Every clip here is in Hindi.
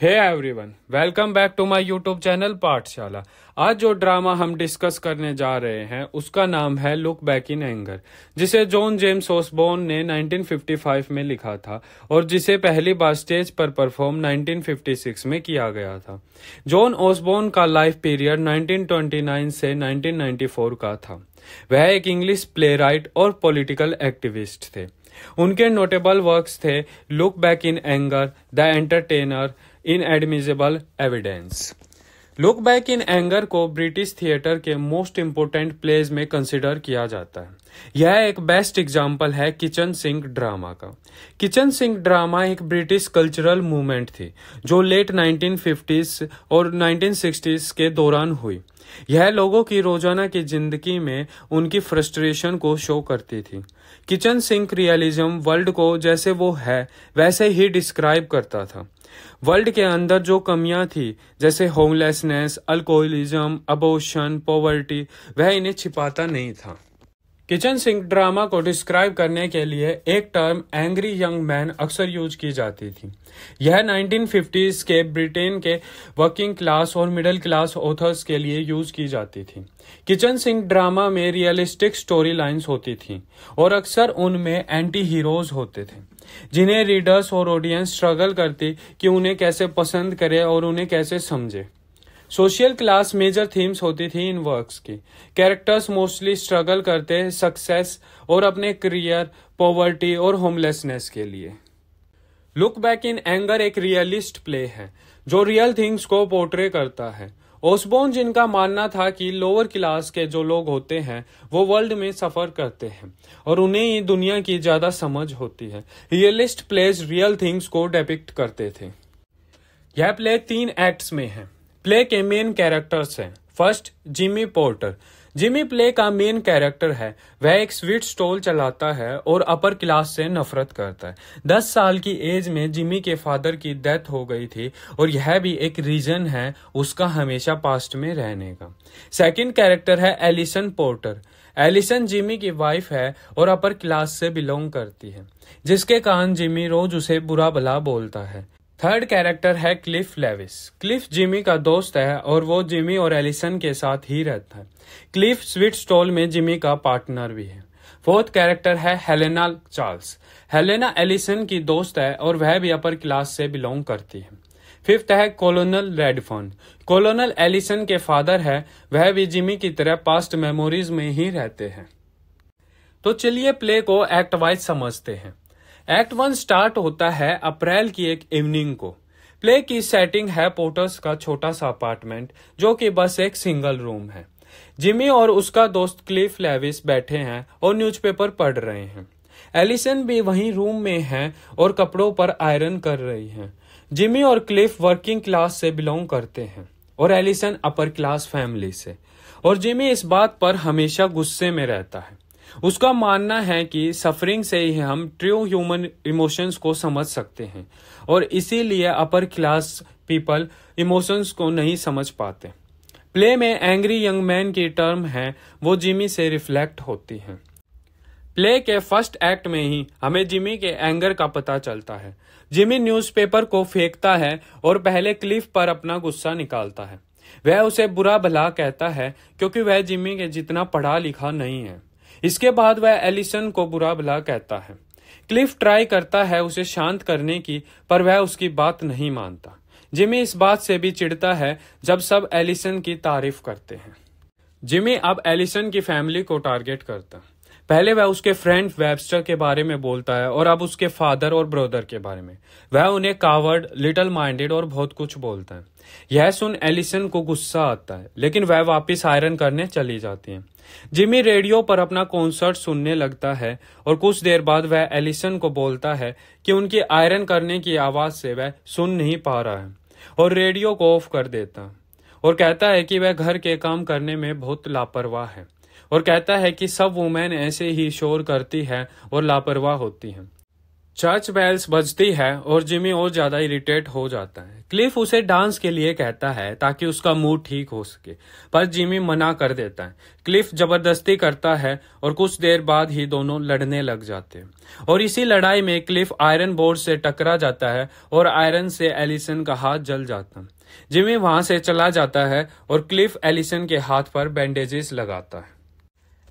hey everyone welcome back to my YouTube channel Pathshala आज जो ड्रामा हम डिस्कस करने जा रहे हैं उसका नाम है लुक बैक इन एंगर जिसे जॉन जेम्स ओसबोन ने 1955 में लिखा था और जिसे पहली बार स्टेज पर परफॉर्म 1956 में किया गया था जॉन ओसबोन का लाइफ पीरियड 1929 से 1994 का था वह एक इंग्लिश प्ले और पोलिटिकल एक्टिविस्ट थे उनके नोटेबल वर्क्स थे look back in anger the entertainer admissible evidence look back in anger को ब्रिटिश थिएटर के मोस्ट इंपोर्टेंट प्लेज में कंसिडर किया जाता है यह एक बेस्ट एग्जाम्पल है किचन सिंह ड्रामा का किचन सिंह ड्रामा एक ब्रिटिश कल्चरल मूवमेंट थी जो लेट 1950s और 1960s के दौरान हुई यह लोगों की रोजाना की जिंदगी में उनकी फ्रस्ट्रेशन को शो करती थी किचन सिंह रियलिज्म वर्ल्ड को जैसे वो है वैसे ही डिस्क्राइब करता था वर्ल्ड के अंदर जो कमियां थी जैसे होमलेसनेस अल्कोहलिज्म अबोशन पॉवर्टी वह इन्हें छिपाता नहीं था किचन सिंह ड्रामा को डिस्क्राइब करने के लिए एक टर्म एंग्री यंग मैन अक्सर यूज की जाती थी यह 1950s के ब्रिटेन के वर्किंग क्लास और मिडिल क्लास ऑथर्स के लिए यूज की जाती थी किचन सिंह ड्रामा में रियलिस्टिक स्टोरी लाइन्स होती थी और अक्सर उनमें एंटी हीरोज होते थे जिन्हें रीडर्स और ऑडियंस स्ट्रगल करती कि उन्हें कैसे पसंद करे और उन्हें कैसे समझे सोशल क्लास मेजर थीम्स होती थी इन वर्क्स की कैरेक्टर्स मोस्टली स्ट्रगल करते सक्सेस और अपने करियर पॉवर्टी और होमलेसनेस के लिए लुक बैक इन एंगर एक रियलिस्ट प्ले है जो रियल थिंग्स को पोर्ट्रे करता है ओसबोन जिनका मानना था कि लोअर क्लास के जो लोग होते हैं वो वर्ल्ड में सफ़र करते हैं और उन्हें ये दुनिया की ज़्यादा समझ होती है रियलिस्ट प्लेज रियल थिंग्स को डेपिक्ट करते थे यह प्ले तीन एक्ट्स में है प्ले के मेन कैरेक्टर्स हैं first Jimmy Porter Jimmy play का मेन कैरेक्टर है वह एक स्वीट स्टोल चलाता है और अपर क्लास से नफरत करता है दस साल की एज में जिमी के फादर की डेथ हो गई थी और यह भी एक रीजन है उसका हमेशा पास्ट में रहने का सेकंड कैरेक्टर है एलिसन पोर्टर एलिसन जिमी की वाइफ है और अपर क्लास से बिलोंग करती है जिसके कारण जिमी रोज उसे बुरा भला बोलता है थर्ड कैरेक्टर है क्लिफ लेविस क्लिफ जिमी का दोस्त है और वो जिमी और एलिसन के साथ ही रहता है क्लिफ स्वीट स्टॉल में जिमी का पार्टनर भी है फोर्थ कैरेक्टर है हेलेना चार्ल्स हेलेना एलिसन की दोस्त है और वह भी अपर क्लास से बिलोंग करती है फिफ्थ है कोलोनल रेडफोन कोलोनल एलिसन के फादर है वह भी जिमी की तरह पास्ट मेमोरीज में ही रहते हैं तो चलिए प्ले को एक्ट वाइज समझते हैं एक्ट वन स्टार्ट होता है अप्रैल की एक इवनिंग को प्ले की सेटिंग है पोटर्स का छोटा सा अपार्टमेंट जो कि बस एक सिंगल रूम है जिमी और उसका दोस्त क्लिफ लेविस बैठे हैं और न्यूज़पेपर पढ़ रहे हैं एलिसन भी वहीं रूम में है और कपड़ों पर आयरन कर रही है जिमी और क्लिफ वर्किंग क्लास से बिलोंग करते हैं और एलिसन अपर क्लास फैमिली से और जिमी इस बात पर हमेशा गुस्से में रहता है उसका मानना है कि सफरिंग से ही हम ट्रू ह्यूमन इमोशंस को समझ सकते हैं और इसीलिए अपर क्लास पीपल इमोशंस को नहीं समझ पाते प्ले में एंग्री यंग मैन की टर्म है वो जिमी से रिफ्लेक्ट होती है प्ले के फर्स्ट एक्ट में ही हमें जिमी के एंगर का पता चलता है जिमी न्यूज़पेपर को फेंकता है और पहले क्लिफ पर अपना गुस्सा निकालता है वह उसे बुरा भला कहता है क्योंकि वह जिमी के जितना पढ़ा लिखा नहीं है इसके बाद वह एलिसन को बुरा भला कहता है क्लिफ ट्राई करता है उसे शांत करने की पर वह उसकी बात नहीं मानता जिमी इस बात से भी चिढ़ता है जब सब एलिसन की तारीफ करते हैं जिमी अब एलिसन की फैमिली को टारगेट करता है पहले वह उसके फ्रेंड वेबस्टर के बारे में बोलता है और अब उसके फादर और ब्रदर के बारे में वह उन्हें कावर्ड लिटल माइंडेड और बहुत कुछ बोलता है यह सुन एलिसन को गुस्सा आता है लेकिन वह वापस आयरन करने चली जाती है जिमी रेडियो पर अपना कॉन्सर्ट सुनने लगता है और कुछ देर बाद वह एलिसन को बोलता है कि उनकी आयरन करने की आवाज से वह सुन नहीं पा रहा है और रेडियो को ऑफ कर देता और कहता है कि वह घर के काम करने में बहुत लापरवाह है और कहता है कि सब वुमेन ऐसे ही शोर करती है और लापरवाह होती हैं चर्च बेल्स बजती है और जिमी और ज्यादा इरिटेट हो जाता है क्लिफ उसे डांस के लिए कहता है ताकि उसका मूड ठीक हो सके पर जिमी मना कर देता है क्लिफ जबरदस्ती करता है और कुछ देर बाद ही दोनों लड़ने लग जाते हैं और इसी लड़ाई में क्लिफ आयरन बोर्ड से टकरा जाता है और आयरन से एलिसन का हाथ जल जाता है जिमी वहां से चला जाता है और क्लिफ एलिसन के हाथ पर बैंडेजेस लगाता है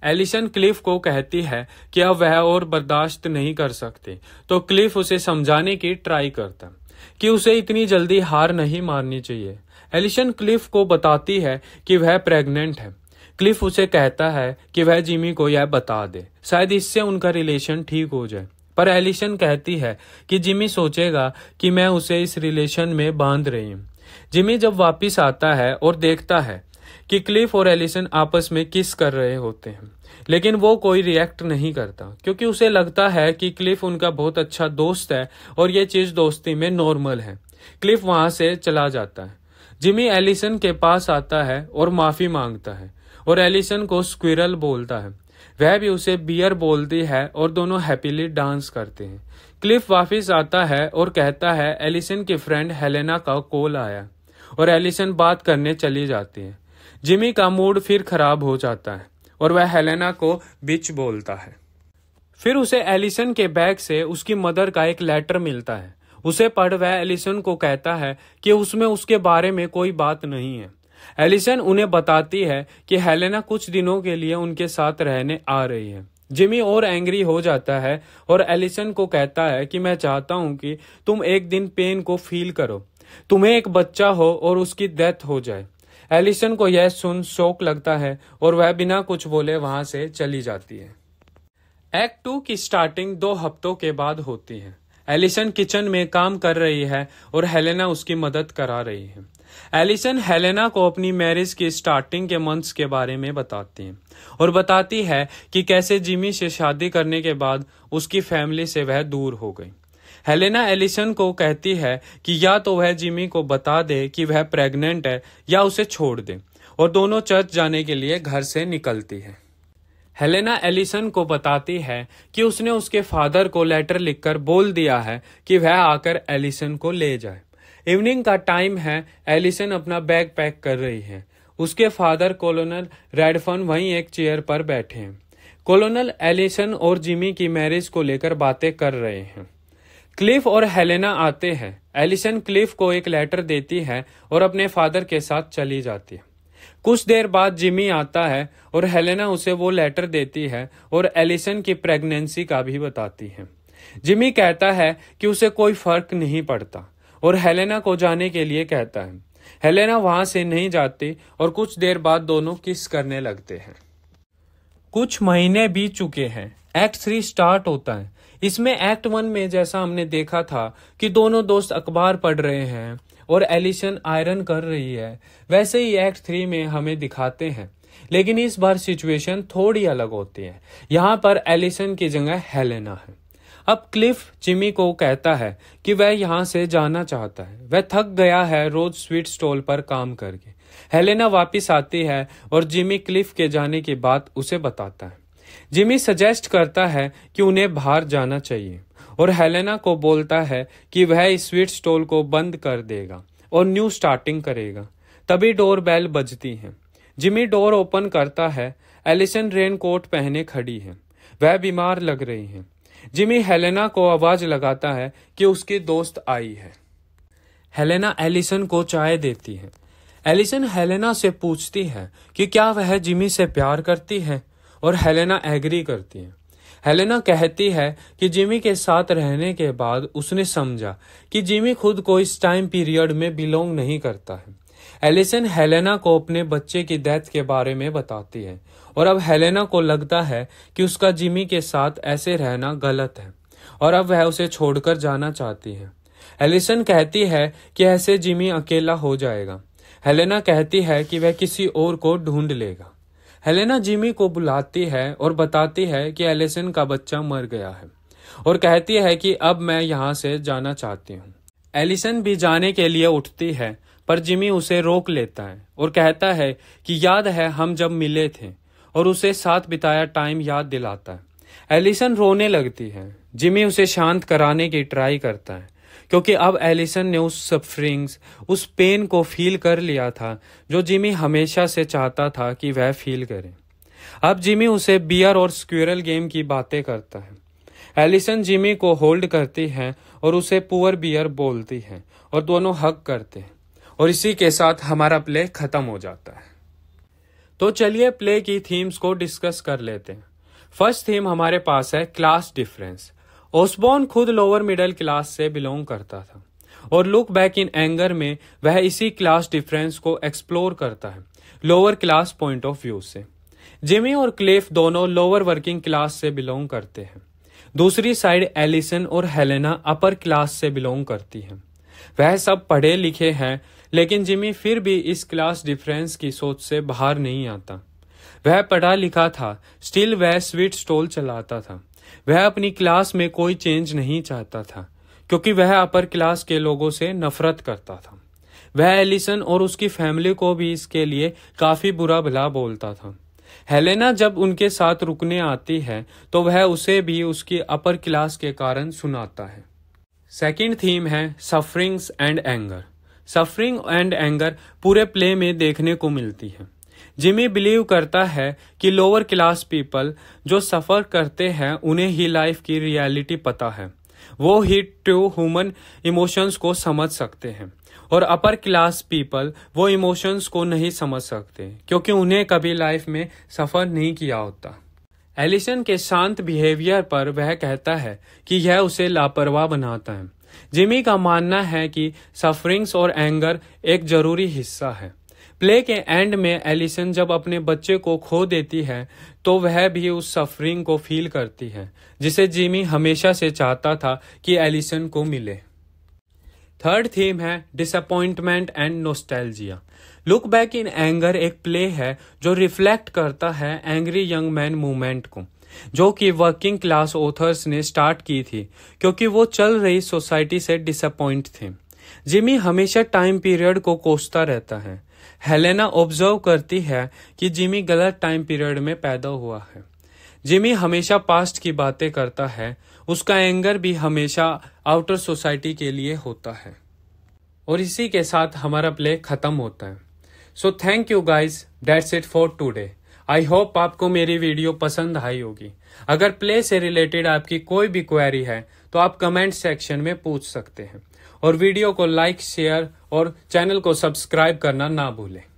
एलिसन क्लिफ को कहती है कि अब वह और बर्दाश्त नहीं कर सकती तो क्लिफ उसे समझाने की ट्राई करता कि उसे इतनी जल्दी हार नहीं मारनी चाहिए एलिसन क्लिफ को बताती है कि वह प्रेग्नेंट है क्लिफ उसे कहता है कि वह जिमी को यह बता दे शायद इससे उनका रिलेशन ठीक हो जाए पर एलिसन कहती है कि जिमी सोचेगा कि मैं उसे इस रिलेशन में बांध रही हूँ जिमी जब वापस आता है और देखता है कि क्लिफ और एलिसन आपस में किस कर रहे होते हैं लेकिन वो कोई रिएक्ट नहीं करता क्योंकि उसे लगता है कि क्लिफ उनका बहुत अच्छा दोस्त है और ये चीज दोस्ती में नॉर्मल है क्लिफ वहां से चला जाता है जिमी एलिसन के पास आता है और माफी मांगता है और एलिसन को स्क्विरल बोलता है वह भी उसे बियर बोलती है और दोनों हैप्पीली डांस करते हैं क्लिफ वापिस आता है और कहता है एलिसन की फ्रेंड हेलेना का कॉल आया और एलिसन बात करने चली जाती है जिमी का मूड फिर खराब हो जाता है और वह हेलेना को बिच बोलता है फिर उसे एलिसन के बैग से उसकी मदर का एक लेटर मिलता है उसे पढ़ वह एलिसन को कहता है कि उसमें उसके बारे में कोई बात नहीं है एलिसन उन्हें बताती है कि हेलेना कुछ दिनों के लिए उनके साथ रहने आ रही है जिमी और एंग्री हो जाता है और एलिसन को कहता है कि मैं चाहता हूं कि तुम एक दिन पेन को फील करो तुम्हें एक बच्चा हो और उसकी डेथ हो जाए एलिसन को यह सुन शोक लगता है और वह बिना कुछ बोले वहां से चली जाती है एक्ट टू की स्टार्टिंग दो हफ्तों के बाद होती है एलिसन किचन में काम कर रही है और हेलेना उसकी मदद करा रही है एलिसन हेलेना को अपनी मैरिज की स्टार्टिंग के मंथ्स के बारे में बताती है और बताती है कि कैसे जिमी से शादी करने के बाद उसकी फैमिली से वह दूर हो गई हेलेना एलिसन को कहती है कि या तो वह जिमी को बता दे कि वह प्रेग्नेंट है या उसे छोड़ दे और दोनों चर्च जाने के लिए घर से निकलती है हेलेना एलिसन को बताती है कि उसने उसके फादर को लेटर लिखकर बोल दिया है कि वह आकर एलिसन को ले जाए इवनिंग का टाइम है एलिसन अपना बैग पैक कर रही है उसके फादर कोलोनल रेडफन वहीं एक चेयर पर बैठे हैं कोलोनल एलिसन और जिमी की मैरिज को लेकर बातें कर रहे हैं क्लिफ और हेलेना आते हैं एलिसन क्लिफ को एक लेटर देती है और अपने फादर के साथ चली जाती है कुछ देर बाद जिमी आता है और हेलेना उसे वो लेटर देती है और एलिसन की प्रेगनेंसी का भी बताती है जिमी कहता है कि उसे कोई फर्क नहीं पड़ता और हेलेना को जाने के लिए कहता है हेलेना वहां से नहीं जाती और कुछ देर बाद दोनों किस करने लगते हैं कुछ महीने बीत चुके हैं एक्ट थ्री स्टार्ट होता है इसमें एक्ट वन में जैसा हमने देखा था कि दोनों दोस्त अखबार पढ़ रहे हैं और एलिशन आयरन कर रही है वैसे ही एक्ट थ्री में हमें दिखाते हैं लेकिन इस बार सिचुएशन थोड़ी अलग होती है यहाँ पर एलिसन की जगह हेलेना है अब क्लिफ जिमी को कहता है कि वह यहाँ से जाना चाहता है वह थक गया है रोज स्वीट स्टॉल पर काम करके हेलेना वापस आती है और जिमी क्लिफ के जाने की बात उसे बताता है जिमी सजेस्ट करता है कि उन्हें बाहर जाना चाहिए और हेलेना को बोलता है कि वह इस स्वीट स्टॉल को बंद कर देगा और न्यू स्टार्टिंग करेगा तभी डोर बेल बजती है जिमी डोर ओपन करता है एलिसन रेन कोट पहने खड़ी है वह बीमार लग रही है जिमी हेलेना को आवाज लगाता है कि उसकी दोस्त आई है हेलेना एलिसन को चाय देती है एलिसन हेलेना से पूछती है कि क्या वह जिमी से प्यार करती है और हेलेना एग्री करती है हेलेना कहती है कि जिमी के साथ रहने के बाद उसने समझा कि जिमी खुद को इस टाइम पीरियड में बिलोंग नहीं करता है एलिसन हेलेना को अपने बच्चे की डेथ के बारे में बताती है और अब हेलेना को लगता है कि उसका जिमी के साथ ऐसे रहना गलत है और अब वह उसे छोड़कर जाना चाहती है एलिसन कहती है कि ऐसे जिमी अकेला हो जाएगा हेलेना कहती है कि वह किसी और को ढूंढ लेगा हेलेना जिमी को बुलाती है और बताती है कि एलिसन का बच्चा मर गया है और कहती है कि अब मैं यहाँ से जाना चाहती हूँ एलिसन भी जाने के लिए उठती है पर जिमी उसे रोक लेता है और कहता है कि याद है हम जब मिले थे और उसे साथ बिताया टाइम याद दिलाता है एलिसन रोने लगती है जिमी उसे शांत कराने की ट्राई करता है क्योंकि अब एलिसन ने उस सफरिंग्स उस पेन को फील कर लिया था जो जिमी हमेशा से चाहता था कि वह फील करे अब जिमी उसे बियर और स्क्यूरल गेम की बातें करता है एलिसन जिमी को होल्ड करती है और उसे पुअर बियर बोलती है और दोनों हक करते हैं और इसी के साथ हमारा प्ले खत्म हो जाता है तो चलिए प्ले की थीम्स को डिस्कस कर लेते हैं फर्स्ट थीम हमारे पास है क्लास डिफरेंस ओसबॉर्न खुद लोअर मिडिल क्लास से बिलोंग करता था और लुक बैक इन एंगर में वह इसी क्लास डिफरेंस को एक्सप्लोर करता है lower class point of view से जिमी और क्लेफ दोनों लोअर वर्किंग क्लास से बिलोंग करते हैं दूसरी साइड एलिसन और हेलेना अपर क्लास से बिलोंग करती हैं वह सब पढ़े लिखे हैं लेकिन जिमी फिर भी इस क्लास डिफरेंस की सोच से बाहर नहीं आता वह पढ़ा लिखा था स्टिल वह स्वीट स्टॉल चलाता था वह अपनी क्लास में कोई चेंज नहीं चाहता था क्योंकि वह अपर क्लास के लोगों से नफरत करता था वह एलिसन और उसकी फैमिली को भी इसके लिए काफी बुरा भला बोलता था हेलेना जब उनके साथ रुकने आती है तो वह उसे भी उसकी अपर क्लास के कारण सुनाता है सेकंड थीम है sufferings and anger suffering and anger पूरे प्ले में देखने को मिलती है जिमी बिलीव करता है कि लोअर क्लास पीपल जो सफ़र करते हैं उन्हें ही लाइफ की रियलिटी पता है वो ही ट्रू ह्यूमन इमोशंस को समझ सकते हैं और अपर क्लास पीपल वो इमोशंस को नहीं समझ सकते क्योंकि उन्हें कभी लाइफ में सफ़र नहीं किया होता एलिसन के शांत बिहेवियर पर वह कहता है कि यह उसे लापरवाह बनाता है जिमी का मानना है कि सफरिंग्स और एंगर एक जरूरी हिस्सा है प्ले के एंड में एलिसन जब अपने बच्चे को खो देती है तो वह भी उस सफरिंग को फील करती है जिसे जिमी हमेशा से चाहता था कि एलिसन को मिले थर्ड थीम है disappointment and nostalgia look back in anger एक प्ले है जो रिफ्लेक्ट करता है एंग्री यंग मैन मूवमेंट को जो कि वर्किंग क्लास ऑथर्स ने स्टार्ट की थी क्योंकि वो चल रही सोसाइटी से डिसअपॉइंट थे जिमी हमेशा टाइम पीरियड को कोसता रहता है हेलेना ऑब्जर्व करती है कि जिमी गलत टाइम पीरियड में पैदा हुआ है जिमी हमेशा पास्ट की बातें करता है उसका एंगर भी हमेशा आउटर सोसाइटी के लिए होता है और इसी के साथ हमारा प्ले खत्म होता है so thank you guys that's it for today I hope आपको मेरी वीडियो पसंद आई होगी अगर प्ले से रिलेटेड आपकी कोई भी क्वेरी है तो आप कमेंट सेक्शन में पूछ सकते हैं और वीडियो को लाइक शेयर और चैनल को सब्सक्राइब करना ना भूलें